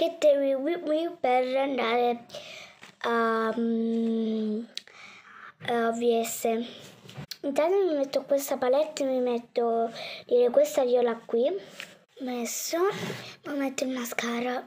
che devi whip per andare a um, mm, VS. Intanto mi metto questa palette, mi metto dire, questa viola qui. Messo, poi metto il mascara